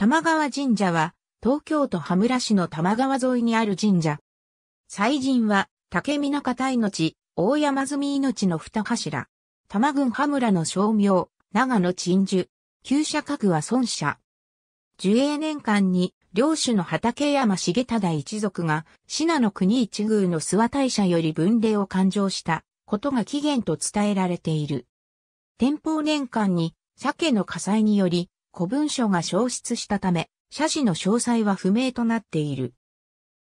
玉川神社は、東京都羽村市の玉川沿いにある神社。祭神は、竹見の方命、大山積命の二柱。玉郡羽村の商名、長野鎮守。旧社格は孫社。樹永年間に、領主の畠山重忠一族が、信濃国一宮の諏訪大社より分霊を勘定したことが起源と伝えられている。天保年間に、鮭の火災により、古文書が消失したため、社寺の詳細は不明となっている。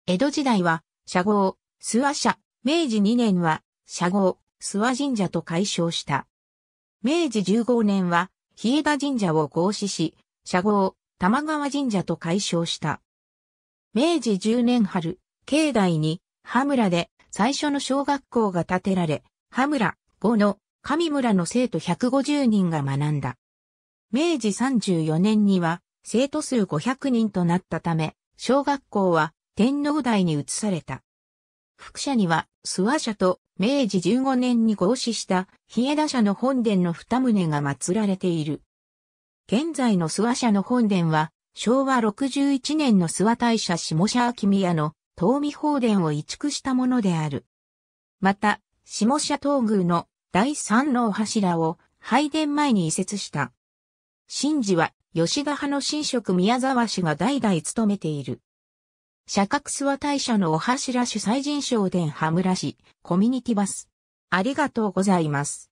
江戸時代は、社号、諏訪社、明治2年は、社号、諏訪神社と改称した。明治15年は、日枝神社を合祀し、社号、玉川神社と改称した。明治10年春、境内に、羽村で最初の小学校が建てられ、羽村、後の上村の生徒150人が学んだ。明治34年には生徒数500人となったため、小学校は天皇台に移された。副社には諏訪社と明治15年に合祀した日枝社の本殿の二棟が祀られている。現在の諏訪社の本殿は昭和61年の諏訪大社下社秋宮の東美宝殿を移築したものである。また、下社東宮の第三の柱を拝殿前に移設した。神事は、吉田派の神職宮沢氏が代々務めている。社格諏訪大社のお柱主催人賞殿羽村市、コミュニティバス。ありがとうございます。